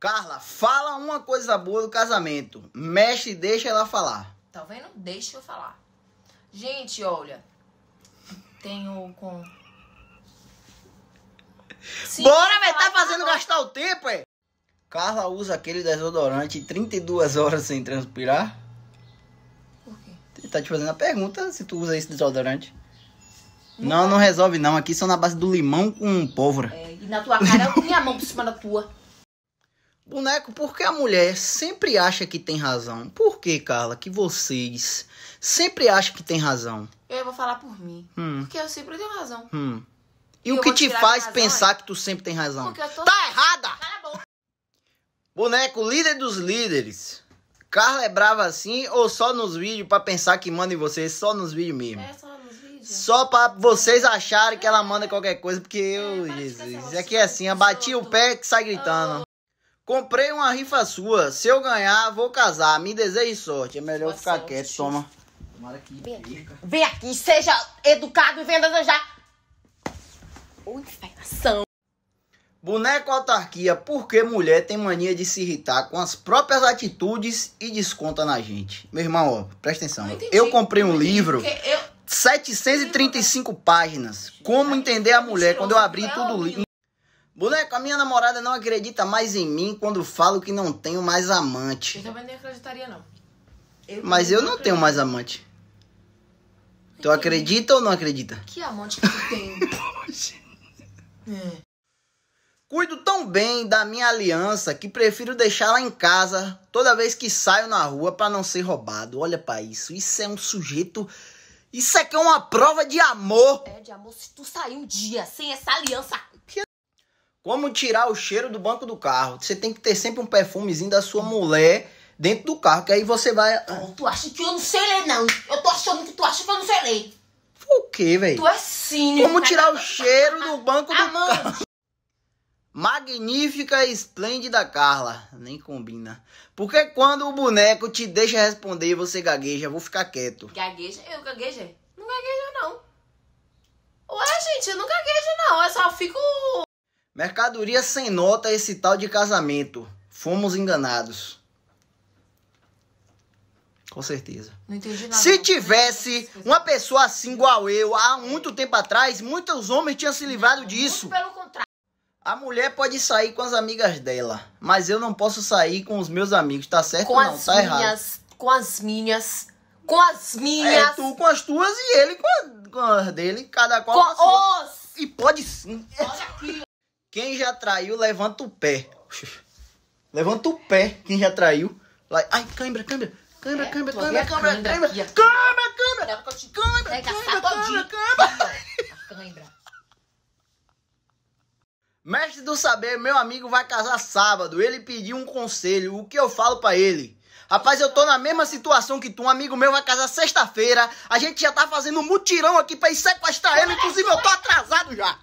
Carla, fala uma coisa boa do casamento. Mexe e deixa ela falar. Tá vendo? Deixa eu falar. Gente, olha. Tenho com. Sim, Bora, velho. Tá fazendo falar. gastar o tempo, é? Carla usa aquele desodorante 32 horas sem transpirar? Por quê? Ele tá te fazendo a pergunta se tu usa esse desodorante. Não, não, tá. não resolve não. Aqui são na base do limão com pólvora. É, e na tua cara eu ponho a mão por cima da tua. Boneco, por que a mulher sempre acha que tem razão? Por que, Carla, que vocês sempre acham que tem razão? Eu vou falar por mim. Hum. Porque eu sempre tenho razão. Hum. E, e o que te faz razão, pensar é? que tu sempre tem razão? Tô... Tá errada! Boneco, líder dos líderes. Carla é brava assim ou só nos vídeos para pensar que manda em vocês? Só nos vídeos mesmo. É, só nos vídeos. Só pra vocês acharem que ela manda é. qualquer coisa, porque é, eu, Jesus. É que é assim, abati o pé que sai gritando. Oh. Comprei uma rifa sua. Se eu ganhar, vou casar. Me deseje sorte. É melhor Boa ficar sorte. quieto. Toma. Tomara que Vem aqui. Vem aqui. Seja educado e venha desejar. Ô, infernação. Boneco Autarquia. Por que mulher tem mania de se irritar com as próprias atitudes e desconta na gente? Meu irmão, ó, presta atenção. Eu comprei um livro... Eu... 735 páginas. Como entender a mulher? Quando eu abri tudo Moleque, a minha namorada não acredita mais em mim quando falo que não tenho mais amante. Eu também nem acreditaria, não. Eu Mas eu não acredito. tenho mais amante. Tu então, acredita ou não acredita? Que amante que tu tem? Poxa. É. Cuido tão bem da minha aliança que prefiro deixá-la em casa toda vez que saio na rua para não ser roubado. Olha para isso. Isso é um sujeito. Isso aqui é, é uma prova de amor. É, de amor. Se tu sair um dia sem essa aliança. Como tirar o cheiro do banco do carro? Você tem que ter sempre um perfumezinho da sua mulher dentro do carro, que aí você vai. Oh, tu acha que eu não sei ler, não? Eu tô achando que tu acha que eu não sei ler. O que, velho? Tu é cínico. Como tá tirar o cheiro do banco do carro? Magnífica e esplêndida Carla. Nem combina. Porque quando o boneco te deixa responder, você gagueja. Vou ficar quieto. Gagueja? Eu gaguejei? Não gagueja, não. Ué, gente, eu não gaguejo, não. Eu só fico. Mercadoria sem nota esse tal de casamento. Fomos enganados. Com certeza. Não entendi nada. Se tivesse uma pessoa assim igual eu há muito tempo atrás, muitos homens tinham se livrado disso. Muito pelo contrário. A mulher pode sair com as amigas dela, mas eu não posso sair com os meus amigos, tá certo com não? As tá minhas, errado. Com as minhas, com as é, minhas. É, tu com as tuas e ele com, com as dele, cada qual com, com a Os... E pode sim. Olha aqui. Quem já traiu, levanta o pé. Levanta o pé, quem já traiu. Ai, câimbra, câimbra. Câimbra, é, câimbra, câimbra, câimbra. Câimbra, câmera, câmera, câimbra. Câimbra, câimbra. câmera, Mestre do Saber, meu amigo vai casar sábado. Ele pediu um conselho. O que eu falo para ele? Rapaz, eu tô na mesma situação que tu. Um amigo meu vai casar sexta-feira. A gente já tá fazendo um mutirão aqui pra ir sequestrar ele. Inclusive, eu tô atrasado já.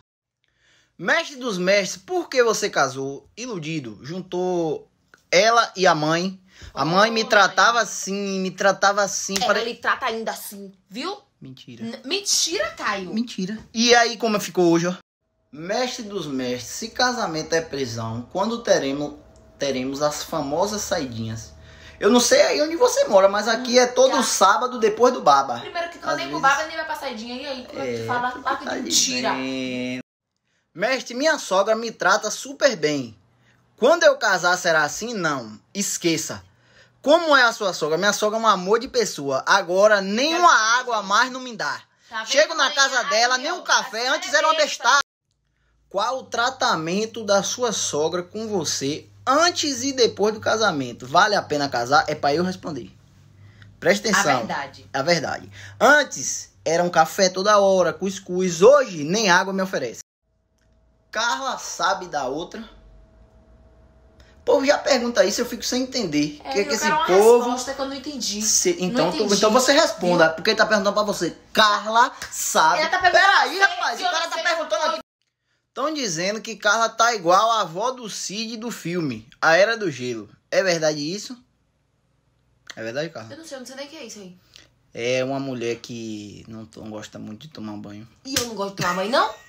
Mestre dos mestres, por que você casou? Iludido, juntou ela e a mãe. A oh, mãe me tratava mãe. assim, me tratava assim. É, Ela lhe trata ainda assim, viu? Mentira. N mentira, Caio. Mentira. E aí, como ficou hoje, ó? Mestre dos mestres, se casamento é prisão, quando teremos, teremos as famosas saidinhas? Eu não sei aí onde você mora, mas aqui hum, é todo sábado depois do baba. Primeiro que tu nem vezes... pro baba nem vai pra saidinha. E aí, como é, é fala? lá que mentira. Dizendo. Mestre, minha sogra me trata super bem. Quando eu casar será assim? Não, esqueça. Como é a sua sogra? Minha sogra é um amor de pessoa. Agora nenhuma água mais não me dá. Tá Chego na casa aí, dela, nem um café, assim é antes era uma bestada. Qual o tratamento da sua sogra com você antes e depois do casamento? Vale a pena casar? É para eu responder. Presta atenção. A verdade. A verdade. Antes era um café toda hora, cuscuz. Hoje nem água me oferece. Carla sabe da outra. O povo já pergunta isso, eu fico sem entender. É, que, é que esse uma povo. Resposta que eu não entendi. Se... Então, não entendi. Tu... então você responda, porque ele tá perguntando pra você. Carla sabe. tá Peraí, rapaz, o cara tá perguntando aqui. Estão dizendo que Carla tá igual a avó do Cid do filme, A Era do Gelo. É verdade isso? É verdade, Carla? Eu não sei, eu não sei nem o que é isso aí. É uma mulher que não, não gosta muito de tomar banho. E eu não gosto de tomar banho, não?